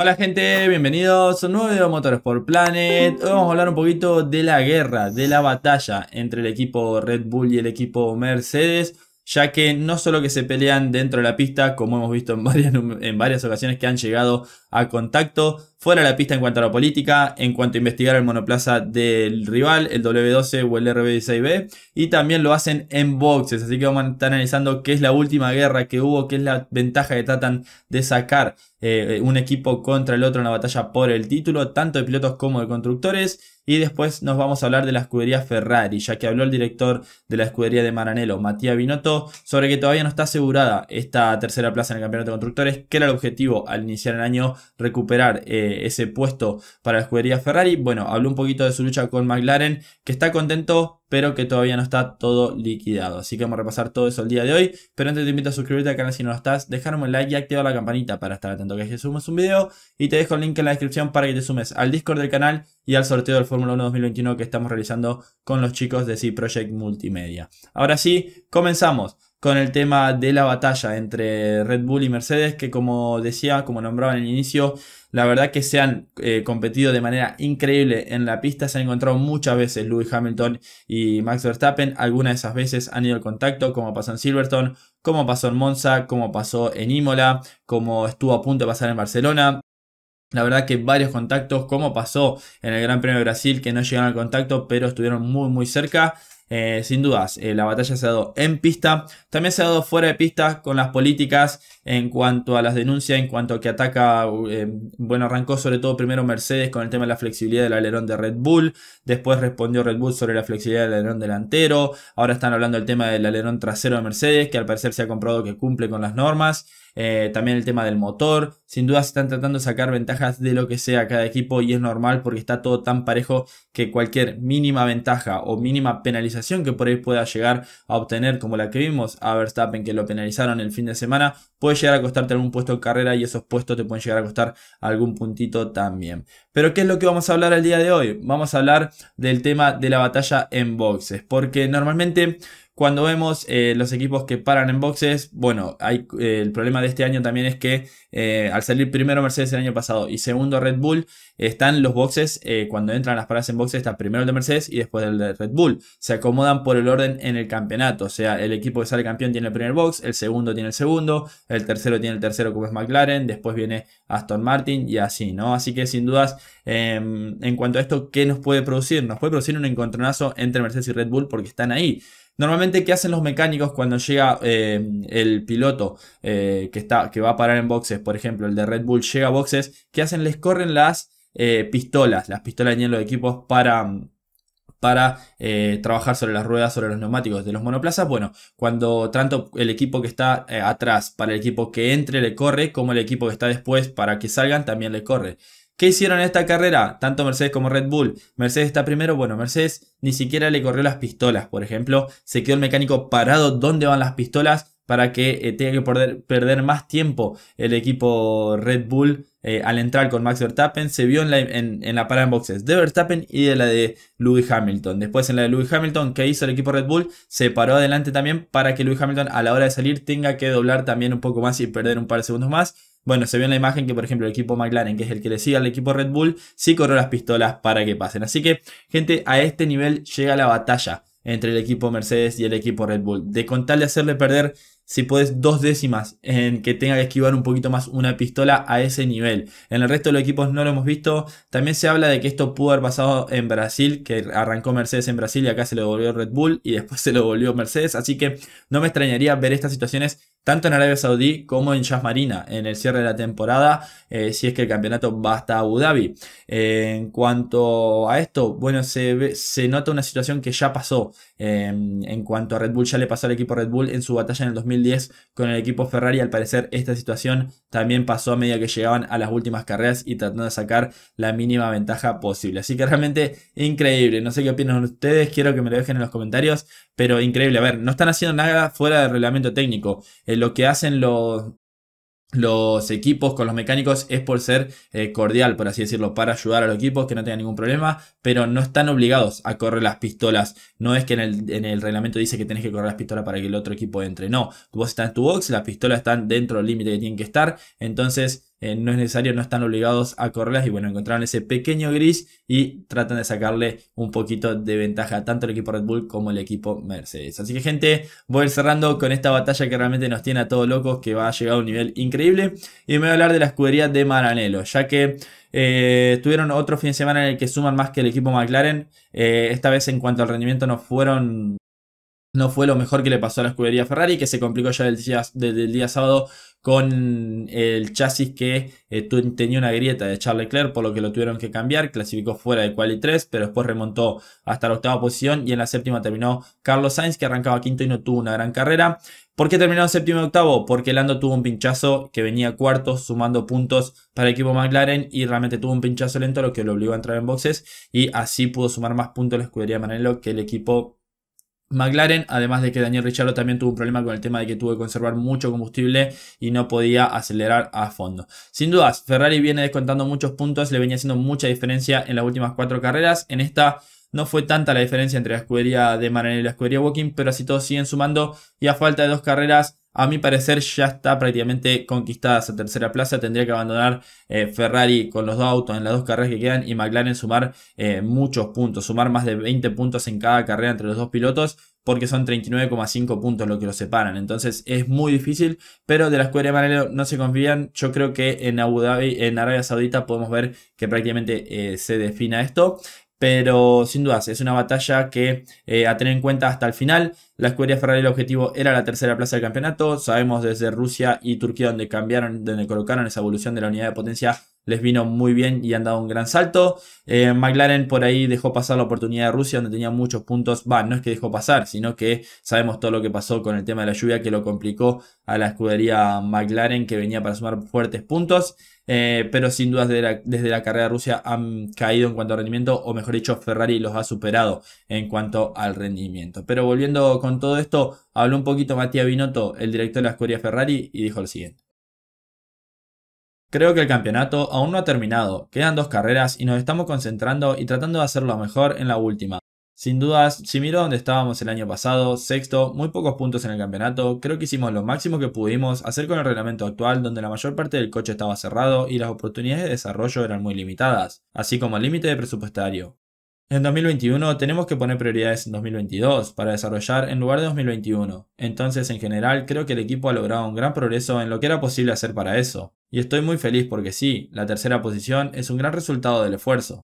Hola gente, bienvenidos a un nuevo video de por Planet. Hoy vamos a hablar un poquito de la guerra, de la batalla entre el equipo Red Bull y el equipo Mercedes, ya que no solo que se pelean dentro de la pista, como hemos visto en varias, en varias ocasiones que han llegado a contacto, fuera la pista en cuanto a la política, en cuanto a investigar el monoplaza del rival, el W12 o el RB16B, y también lo hacen en boxes, así que vamos a estar analizando qué es la última guerra que hubo, qué es la ventaja que tratan de sacar eh, un equipo contra el otro en la batalla por el título, tanto de pilotos como de constructores, y después nos vamos a hablar de la escudería Ferrari, ya que habló el director de la escudería de Maranello, Matías Binotto, sobre que todavía no está asegurada esta tercera plaza en el campeonato de constructores, que era el objetivo al iniciar el año recuperar. Eh, eh, ese, puesto para la escudería Ferrari. Bueno, habló un poquito de su lucha con McLaren, que está contento, pero que todavía no está todo liquidado. Así que vamos a repasar todo eso el día de hoy. Pero antes te invito a suscribirte al canal si no lo estás, dejarme un like y activar la campanita para estar atento a que se un video. Y te dejo el link en la descripción para que te sumes al Discord del canal y al sorteo del Fórmula 1 2021 que estamos realizando con los chicos de C Project Multimedia. Ahora sí, comenzamos con el tema de la batalla entre Red Bull y Mercedes, que como decía, como nombraba en el inicio, la verdad que se han eh, competido de manera increíble en la pista, se han encontrado muchas veces Lewis Hamilton y Max Verstappen, algunas de esas veces han ido al contacto, como pasó en Silverstone, como pasó en Monza, como pasó en Imola, como estuvo a punto de pasar en Barcelona. La verdad que varios contactos, como pasó en el Gran Premio de Brasil, que no llegaron al contacto, pero estuvieron muy muy cerca. Eh, sin dudas, eh, la batalla se ha dado en pista, también se ha dado fuera de pista con las políticas en cuanto a las denuncias, en cuanto a que ataca, eh, bueno, arrancó sobre todo primero Mercedes con el tema de la flexibilidad del alerón de Red Bull, después respondió Red Bull sobre la flexibilidad del alerón delantero, ahora están hablando del tema del alerón trasero de Mercedes, que al parecer se ha comprobado que cumple con las normas. Eh, también el tema del motor. Sin duda se están tratando de sacar ventajas de lo que sea cada equipo y es normal porque está todo tan parejo que cualquier mínima ventaja o mínima penalización que por ahí pueda llegar a obtener, como la que vimos a Verstappen que lo penalizaron el fin de semana, puede llegar a costarte algún puesto en carrera y esos puestos te pueden llegar a costar algún puntito también. Pero ¿qué es lo que vamos a hablar el día de hoy? Vamos a hablar del tema de la batalla en boxes, porque normalmente cuando vemos eh, los equipos que paran en boxes, bueno, hay, eh, el problema de este año también es que eh, al salir primero Mercedes el año pasado y segundo Red Bull, están los boxes, cuando entran las paradas en boxes está primero el de Mercedes y después el de Red Bull. Se acomodan por el orden en el campeonato, o sea, el equipo que sale campeón tiene el primer box, el segundo tiene el segundo, el tercero tiene el tercero como es McLaren, después viene Aston Martin y así, ¿no? Así que sin dudas, em, en cuanto a esto, ¿qué nos puede producir? Nos puede producir un encontronazo entre Mercedes y Red Bull porque están ahí. Normalmente, ¿qué hacen los mecánicos cuando llega eh, el piloto eh, que, está, que va a parar en boxes? Por ejemplo, el de Red Bull llega a boxes. ¿Qué hacen? Les corren las eh, pistolas, las pistolas de hielo de equipos para, para trabajar sobre las ruedas, sobre los neumáticos de los monoplazas. Bueno, cuando tanto el equipo que está atrás para el equipo que entre le corre, como el equipo que está después para que salgan también le corre. ¿Qué hicieron en esta carrera? Tanto Mercedes como Red Bull. Mercedes está primero, bueno, Mercedes ni siquiera le corrió las pistolas, por ejemplo. Se quedó el mecánico parado dónde van las pistolas para que eh, tenga que perder, perder, más tiempo el equipo Red Bull eh, al entrar con Max Verstappen. Se vio en la, en, parada en boxes de Verstappen y de la de Louis Hamilton. Después en la de Louis Hamilton, ¿qué hizo el equipo Red Bull? Se paró adelante también para que Lewis Hamilton a la hora de salir tenga que doblar también un poco más y perder un par de segundos más bueno, se ve en la imagen que, por ejemplo, el equipo McLaren, que es el que le sigue al equipo Red Bull, sí corrió las pistolas para que pasen. Así que, gente, a este nivel llega la batalla entre el equipo Mercedes y el equipo Red Bull. De contarle hacerle perder, si puedes, dos décimas en que tenga que esquivar un poquito más una pistola a ese nivel. En el resto de los equipos no lo hemos visto. También se habla de que esto pudo haber pasado en Brasil, que arrancó Mercedes en Brasil y acá se lo volvió Red Bull y después se lo volvió Mercedes. Así que no me extrañaría ver estas situaciones tanto en Arabia Saudí como en jazz Marina en el cierre de la temporada, eh, si es que el campeonato va hasta Abu Dhabi. Eh, en cuanto a esto, bueno, se, se nota una situación que ya pasó Em, en cuanto a Red Bull, ya le pasó al equipo Red Bull en su batalla en el 2010 con el equipo Ferrari. Al parecer, esta situación también pasó a medida que llegaban a las últimas carreras y tratando de sacar la mínima ventaja posible. Así que realmente increíble. No sé qué opinan ustedes, quiero que me lo dejen en los comentarios, pero increíble. A ver, no están haciendo nada fuera del reglamento técnico. Eh, lo que hacen los, los equipos con los mecánicos es por ser eh, cordial, por así decirlo, para ayudar a los equipos que no tengan ningún problema, pero no están obligados a correr las pistolas. No es que en el, en el reglamento dice que tenés que correr las pistolas para que el otro equipo entre. No, vos estás en tu box, las pistolas están dentro del límite que tienen que estar, entonces eh, no es necesario, no están obligados a correrlas y bueno, encontraron ese pequeño gris y tratan de sacarle un poquito de ventaja tanto el equipo Red Bull como el equipo Mercedes. Así que gente, voy a ir cerrando con esta batalla que realmente nos tiene a todos locos, que va a llegar a un nivel increíble y me voy a hablar de la escudería de Maranello, ya que eh, tuvieron otro fin de semana en el que suman más que el equipo McLaren. Eh, esta vez en cuanto al rendimiento no fueron no fue lo mejor que le pasó a la escudería Ferrari, que se complicó ya desde el día sábado con el chasis que eh, tenía una grieta de Charles Leclerc, por lo que lo tuvieron que cambiar, clasificó fuera de y tres pero después remontó hasta la octava posición y en la séptima terminó Carlos Sainz, que arrancaba quinto y no tuvo una gran carrera. ¿Por qué terminó en séptimo y octavo? Porque Lando tuvo un pinchazo que venía cuarto sumando puntos para el equipo McLaren y realmente tuvo un pinchazo lento lo que lo obligó a entrar en boxes y así pudo sumar más puntos la escudería Manelo que el equipo McLaren, además de que Daniel Richardo también tuvo un problema con el tema de que tuvo que conservar mucho combustible y no podía acelerar a fondo. Sin dudas, Ferrari viene descontando muchos puntos, le venía haciendo mucha diferencia en las últimas cuatro carreras. En esta no fue tanta la diferencia entre la escudería de Maranello y la escudería Walking, pero así todos siguen sumando y a falta de dos carreras a mi parecer ya está prácticamente conquistada esa tercera plaza. Tendría que abandonar eh, Ferrari con los dos autos en las dos carreras que quedan y McLaren sumar eh, muchos puntos, sumar más de 20 puntos en cada carrera entre los dos pilotos porque son 39,5 puntos lo que los separan. Entonces es muy difícil, pero de la escuela de no se confían. Yo creo que en Abu Dhabi, en Arabia Saudita, podemos ver que prácticamente eh, se defina esto pero sin dudas es una batalla que eh, a tener en cuenta hasta el final. La escudería Ferrari el objetivo era la tercera plaza del campeonato. Sabemos desde Rusia y Turquía donde cambiaron, donde colocaron esa evolución de la unidad de potencia les vino muy bien y han dado un gran salto. Eh, McLaren por ahí dejó pasar la oportunidad de Rusia donde tenía muchos puntos. Va, no es que dejó pasar, sino que sabemos todo lo que pasó con el tema de la lluvia que lo complicó a la escudería McLaren que venía para sumar fuertes puntos. Eh, pero sin dudas desde la, carrera de Rusia han caído en cuanto a rendimiento, o mejor dicho, Ferrari los ha superado en cuanto al rendimiento. Pero volviendo con todo esto, habló un poquito Matías Binotto, el director de la escudería Ferrari, y dijo lo siguiente. Creo que el campeonato aún no ha terminado, quedan dos carreras y nos estamos concentrando y tratando de hacerlo mejor en la última. Sin dudas, si miro donde estábamos el año pasado, sexto, muy pocos puntos en el campeonato, creo que hicimos lo máximo que pudimos hacer con el reglamento actual donde la mayor parte del coche estaba cerrado y las oportunidades de desarrollo eran muy limitadas, así como el límite de presupuestario. En 2021 tenemos que poner prioridades en 2022 para desarrollar en lugar de 2021, entonces en general creo que el equipo ha logrado un gran progreso en lo que era posible hacer para eso, y estoy muy feliz porque sí, la tercera posición es un gran resultado del esfuerzo.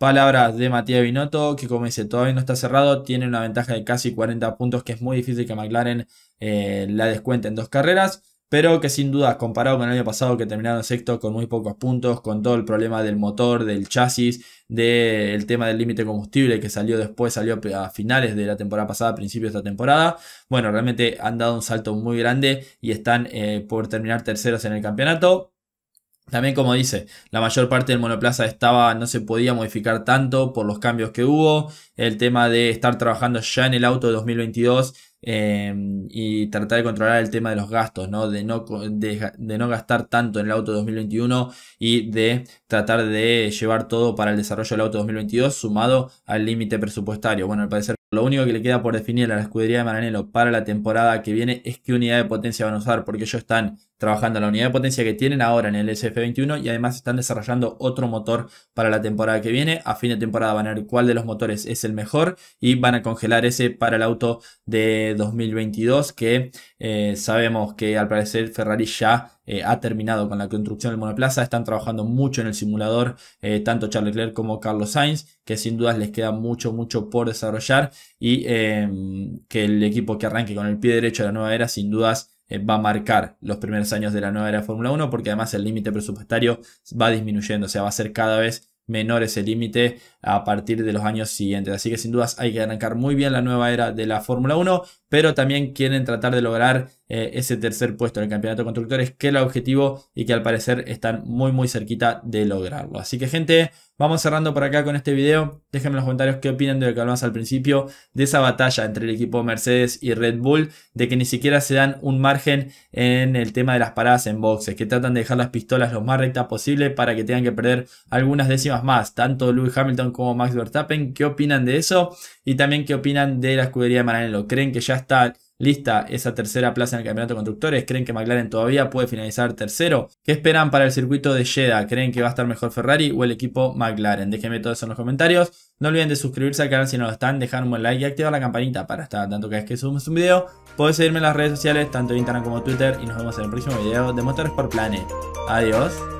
Palabras de Matías Binotto, que como dice, todavía no está cerrado, tiene una ventaja de casi 40 puntos, que es muy difícil que McLaren eh, la descuente en dos carreras, pero que sin duda, comparado con el año pasado que terminaron sexto con muy pocos puntos, con todo el problema del motor, del chasis, del tema del límite combustible que salió después, salió a finales de la temporada pasada, a principios de esta temporada, bueno, realmente han dado un salto muy grande y están eh, por terminar terceros en el campeonato también como dice, la mayor parte del monoplaza estaba, no se podía modificar tanto por los cambios que hubo, el tema de estar trabajando ya en el auto de 2022 em, y tratar de controlar el tema de los gastos, ¿no? De, no, de, no gastar tanto en el auto de 2021 y de tratar de llevar todo para el desarrollo del auto 2022 sumado al límite presupuestario. Bueno, al parecer lo único que le queda por definir a la escudería de Maranello para la temporada que viene es qué unidad de potencia van a usar porque ellos están trabajando la unidad de potencia que tienen ahora en el SF21 y además están desarrollando otro motor para la temporada que viene. A fin de temporada van a ver cuál de los motores es el mejor y van a congelar ese para el auto de 2022 que eh, sabemos que al parecer Ferrari ya eh, ha terminado con la construcción del monoplaza, están trabajando mucho en el simulador, eh, tanto Charles Leclerc como Carlos Sainz, que sin dudas les queda mucho, mucho por desarrollar y que el equipo que arranque con el pie derecho de la nueva era, sin dudas, eh, va a marcar los primeros años de la nueva era de Fórmula 1 porque además el límite presupuestario va disminuyendo, o sea, va a ser cada vez menor ese límite a partir de los años siguientes. Así que sin dudas hay que arrancar muy bien la nueva era de la Fórmula 1, pero también quieren tratar de lograr eh, ese tercer puesto en el campeonato de constructores, que es el objetivo y que al parecer están muy muy cerquita de lograrlo. Así que gente, Vamos cerrando por acá con este video. Déjenme en los comentarios qué opinan de lo que hablamos al principio, de esa batalla entre el equipo Mercedes y Red Bull, de que ni siquiera se dan un margen en el tema de las paradas en boxes, que tratan de dejar las pistolas lo más rectas posible para que tengan que perder algunas décimas más, tanto Louis Hamilton como Max Verstappen. ¿Qué opinan de eso? Y también qué opinan de la escudería de Maranello. ¿Creen que ya está lista esa tercera plaza en el campeonato de constructores? ¿Creen que McLaren todavía puede finalizar tercero? ¿Qué esperan para el circuito de Jeddah? ¿Creen que va a estar mejor Ferrari o el equipo McLaren? Déjenme todo eso en los comentarios. No olviden de suscribirse al canal si no lo están, dejar un buen like y activar la campanita para estar tanto cada vez que subimos un video. Pueden seguirme en las redes sociales, tanto en Instagram como Twitter, y nos vemos en el próximo video de Motores por Plane. Adiós.